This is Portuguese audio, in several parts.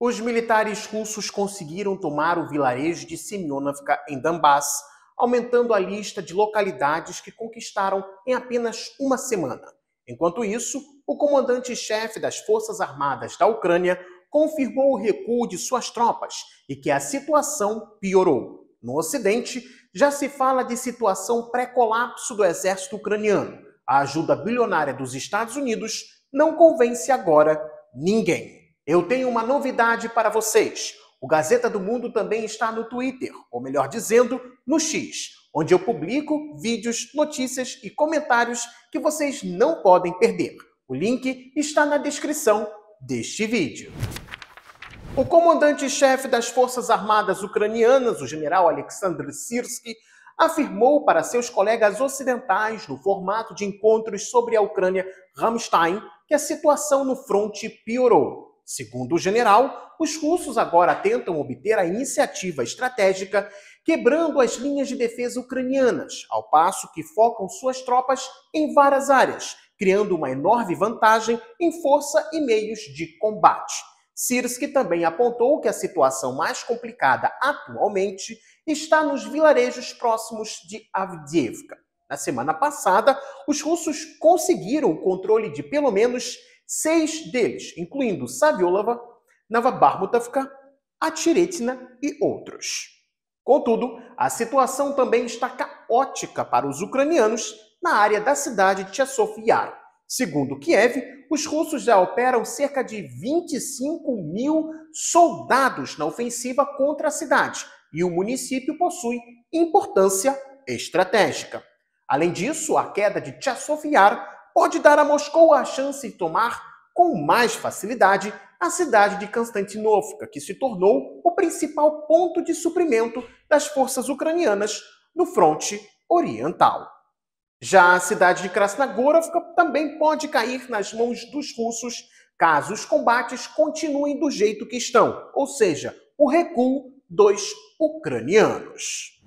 Os militares russos conseguiram tomar o vilarejo de Semyonovka em Donbass, aumentando a lista de localidades que conquistaram em apenas uma semana. Enquanto isso, o comandante-chefe das Forças Armadas da Ucrânia confirmou o recuo de suas tropas e que a situação piorou. No Ocidente, já se fala de situação pré-colapso do exército ucraniano. A ajuda bilionária dos Estados Unidos não convence agora ninguém. Eu tenho uma novidade para vocês. O Gazeta do Mundo também está no Twitter, ou melhor dizendo, no X, onde eu publico vídeos, notícias e comentários que vocês não podem perder. O link está na descrição deste vídeo. O comandante-chefe das Forças Armadas Ucranianas, o general Alexander Sirsky, afirmou para seus colegas ocidentais no formato de encontros sobre a Ucrânia Ramstein que a situação no fronte piorou. Segundo o general, os russos agora tentam obter a iniciativa estratégica, quebrando as linhas de defesa ucranianas, ao passo que focam suas tropas em várias áreas, criando uma enorme vantagem em força e meios de combate. Sirski também apontou que a situação mais complicada atualmente está nos vilarejos próximos de Avdiivka. Na semana passada, os russos conseguiram o controle de pelo menos Seis deles, incluindo Saviolava, Navabarmutavka, Atiretina e outros. Contudo, a situação também está caótica para os ucranianos na área da cidade de Chesov Segundo Kiev, os russos já operam cerca de 25 mil soldados na ofensiva contra a cidade e o município possui importância estratégica. Além disso, a queda de Chassoviar pode dar a Moscou a chance de tomar com mais facilidade a cidade de Constantinopla, que se tornou o principal ponto de suprimento das forças ucranianas no fronte oriental. Já a cidade de Krasnogorovka também pode cair nas mãos dos russos caso os combates continuem do jeito que estão, ou seja, o recuo dos ucranianos.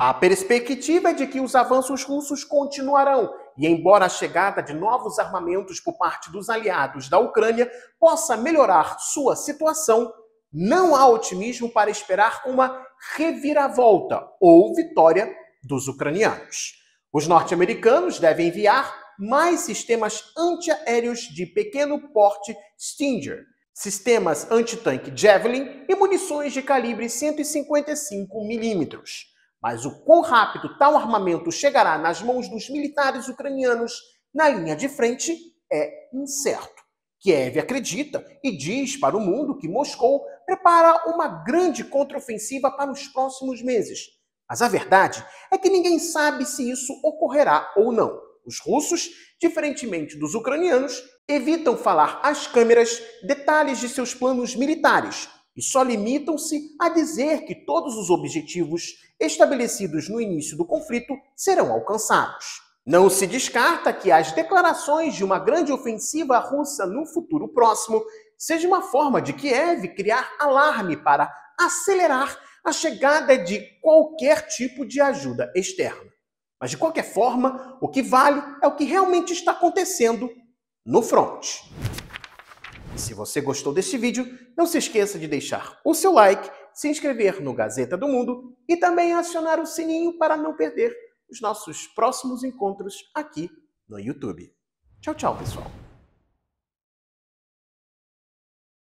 A perspectiva é de que os avanços russos continuarão e, embora a chegada de novos armamentos por parte dos aliados da Ucrânia possa melhorar sua situação, não há otimismo para esperar uma reviravolta ou vitória dos ucranianos. Os norte-americanos devem enviar mais sistemas antiaéreos de pequeno porte Stinger, sistemas antitanque Javelin e munições de calibre 155 milímetros. Mas o quão rápido tal armamento chegará nas mãos dos militares ucranianos na linha de frente é incerto. Kiev acredita e diz para o mundo que Moscou prepara uma grande contraofensiva para os próximos meses. Mas a verdade é que ninguém sabe se isso ocorrerá ou não. Os russos, diferentemente dos ucranianos, evitam falar às câmeras detalhes de seus planos militares, e só limitam-se a dizer que todos os objetivos estabelecidos no início do conflito serão alcançados. Não se descarta que as declarações de uma grande ofensiva russa no futuro próximo seja uma forma de Kiev criar alarme para acelerar a chegada de qualquer tipo de ajuda externa. Mas, de qualquer forma, o que vale é o que realmente está acontecendo no front. Se você gostou deste vídeo, não se esqueça de deixar o seu like, se inscrever no Gazeta do Mundo e também acionar o sininho para não perder os nossos próximos encontros aqui no YouTube. Tchau, tchau, pessoal!